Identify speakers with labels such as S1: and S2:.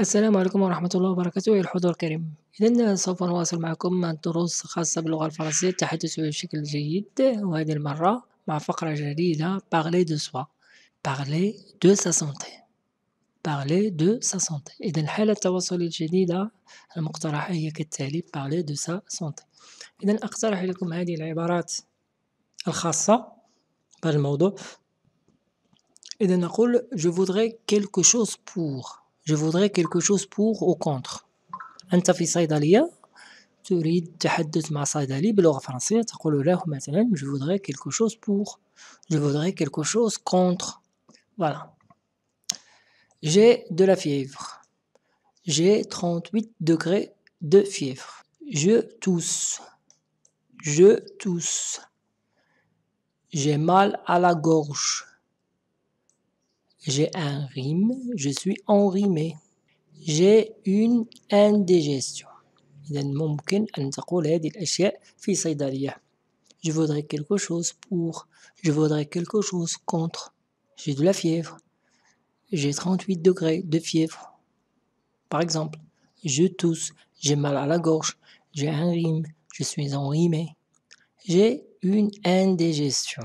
S1: السلام عليكم ورحمة الله وبركاته إلى الحضور الكريم إذا سوف نواصل معكم الدروس دروس خاصة باللغة الفرنسية التحدث بشكل جيد وهذه المرة مع فقرة جديدة parler de soi parler de sa santé parler de sa santé إذا الحالة التواصل الجديدة المقترحة هي كالتالي parler de sa santé إذا أقترح لكم هذه العبارات الخاصة بالموضوع إذا نقول je voudrais quelque chose pour je voudrais quelque chose pour ou contre انت في صيدليه تريد مع صيدلي باللغه Tu تقول له مثلا je voudrais quelque chose pour je voudrais quelque chose contre voilà j'ai de la fièvre j'ai 38 degrés de fièvre je tousse je tousse j'ai mal à la gorge j'ai un rime, je suis enrhumé. J'ai une indigestion. Je voudrais quelque chose pour. Je voudrais quelque chose contre. J'ai de la fièvre. J'ai 38 degrés de fièvre. Par exemple, je tousse, j'ai mal à la gorge, j'ai un rime, je suis enrhumé. J'ai une indigestion.